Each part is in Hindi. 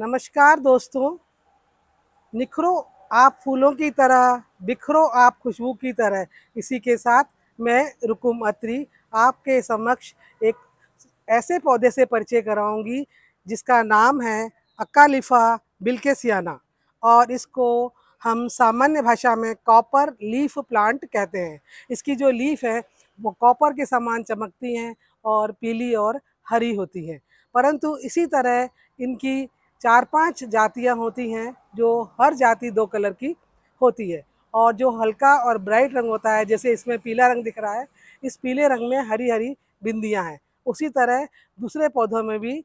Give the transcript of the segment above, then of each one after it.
नमस्कार दोस्तों निखरो आप फूलों की तरह बिखरो आप खुशबू की तरह इसी के साथ मैं रुकुम अत्री आपके समक्ष एक ऐसे पौधे से परिचय कराऊंगी जिसका नाम है अक्कालिफा बिल्केसियाना और इसको हम सामान्य भाषा में कॉपर लीफ प्लांट कहते हैं इसकी जो लीफ है वो कॉपर के समान चमकती हैं और पीली और हरी होती है परंतु इसी तरह इनकी चार पांच जातियां होती हैं जो हर जाति दो कलर की होती है और जो हल्का और ब्राइट रंग होता है जैसे इसमें पीला रंग दिख रहा है इस पीले रंग में हरी हरी बिंदियाँ हैं उसी तरह दूसरे पौधों में भी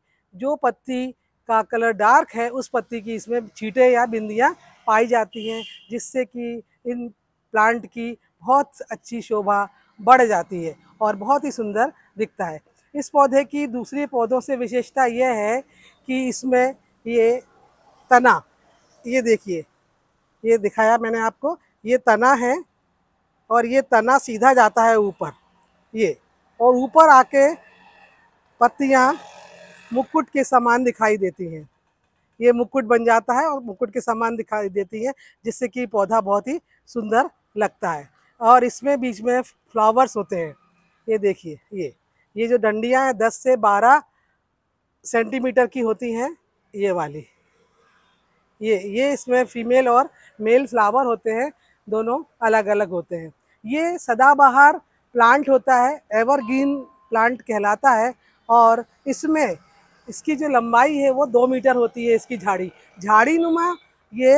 जो पत्ती का कलर डार्क है उस पत्ती की इसमें छीटे या बिंदियाँ पाई जाती हैं जिससे कि इन प्लांट की बहुत अच्छी शोभा बढ़ जाती है और बहुत ही सुंदर दिखता है इस पौधे की दूसरे पौधों से विशेषता यह है कि इसमें ये तना ये देखिए ये दिखाया मैंने आपको ये तना है और ये तना सीधा जाता है ऊपर ये और ऊपर आके पत्तियाँ मुकुट के समान दिखाई देती हैं ये मुकुट बन जाता है और मुकुट के समान दिखाई देती है जिससे कि पौधा बहुत ही सुंदर लगता है और इसमें बीच में फ्लावर्स होते हैं ये देखिए ये ये जो डंडियाँ हैं दस से बारह सेंटीमीटर की होती हैं ये वाली ये ये इसमें फीमेल और मेल फ्लावर होते हैं दोनों अलग अलग होते हैं ये सदाबहार प्लांट होता है एवरग्रीन प्लांट कहलाता है और इसमें इसकी जो लंबाई है वो दो मीटर होती है इसकी झाड़ी झाड़ी नुमा ये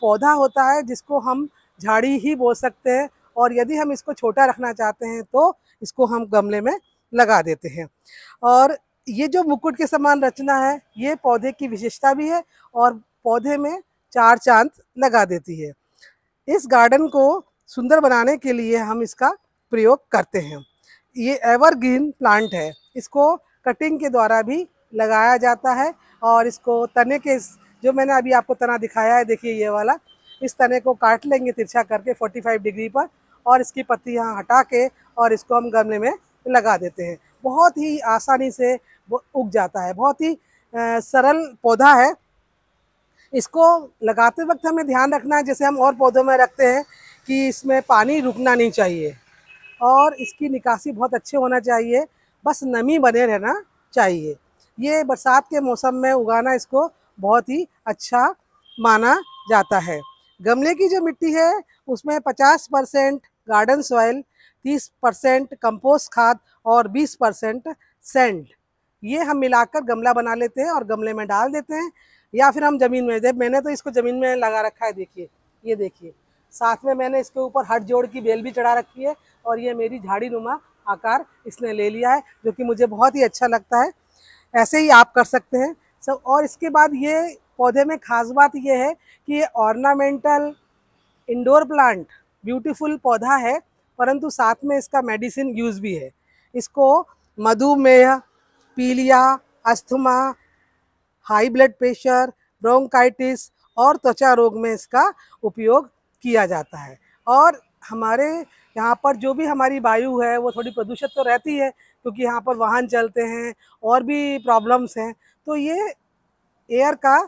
पौधा होता है जिसको हम झाड़ी ही बोल सकते हैं और यदि हम इसको छोटा रखना चाहते हैं तो इसको हम गमले में लगा देते हैं और ये जो मुकुट के समान रचना है ये पौधे की विशेषता भी है और पौधे में चार चांद लगा देती है इस गार्डन को सुंदर बनाने के लिए हम इसका प्रयोग करते हैं ये एवरग्रीन प्लांट है इसको कटिंग के द्वारा भी लगाया जाता है और इसको तने के जो मैंने अभी आपको तना दिखाया है देखिए ये वाला इस तने को काट लेंगे तिरछा करके 45 डिग्री पर और इसकी पत्ती यहाँ हटा के और इसको हम गमले में लगा देते हैं बहुत ही आसानी से उग जाता है बहुत ही सरल पौधा है इसको लगाते वक्त हमें ध्यान रखना है जैसे हम और पौधों में रखते हैं कि इसमें पानी रुकना नहीं चाहिए और इसकी निकासी बहुत अच्छे होना चाहिए बस नमी बने रहना चाहिए ये बरसात के मौसम में उगाना इसको बहुत ही अच्छा माना जाता है गमले की जो मिट्टी है उसमें 50 परसेंट गार्डन सॉइल तीस परसेंट कंपोस्ट खाद और बीस परसेंट सेंड ये हम मिलाकर गमला बना लेते हैं और गमले में डाल देते हैं या फिर हम ज़मीन में जब मैंने तो इसको ज़मीन में लगा रखा है देखिए ये देखिए साथ में मैंने इसके ऊपर हट जोड़ की बेल भी चढ़ा रखी है और ये मेरी झाड़ी नुमा आकार इसने ले लिया है जो कि मुझे बहुत ही अच्छा लगता है ऐसे ही आप कर सकते हैं सब और इसके बाद ये पौधे में खास बात यह है कि ये ऑर्नामेंटल इंडोर प्लांट ब्यूटीफुल पौधा है परंतु साथ में इसका मेडिसिन यूज़ भी है इसको मधुमेह पीलिया अस्थमा हाई ब्लड प्रेशर ब्रोंकाइटिस और त्वचा रोग में इसका उपयोग किया जाता है और हमारे यहाँ पर जो भी हमारी वायु है वो थोड़ी प्रदूषित तो रहती है क्योंकि यहाँ पर वाहन चलते हैं और भी प्रॉब्लम्स हैं तो ये एयर का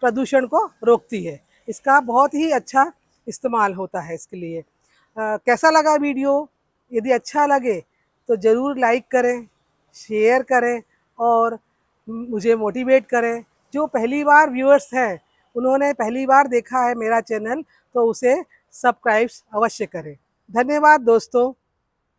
प्रदूषण को रोकती है इसका बहुत ही अच्छा इस्तेमाल होता है इसके लिए आ, कैसा लगा वीडियो यदि अच्छा लगे तो ज़रूर लाइक करें शेयर करें और मुझे मोटिवेट करें जो पहली बार व्यूअर्स हैं उन्होंने पहली बार देखा है मेरा चैनल तो उसे सब्सक्राइब्स अवश्य करें धन्यवाद दोस्तों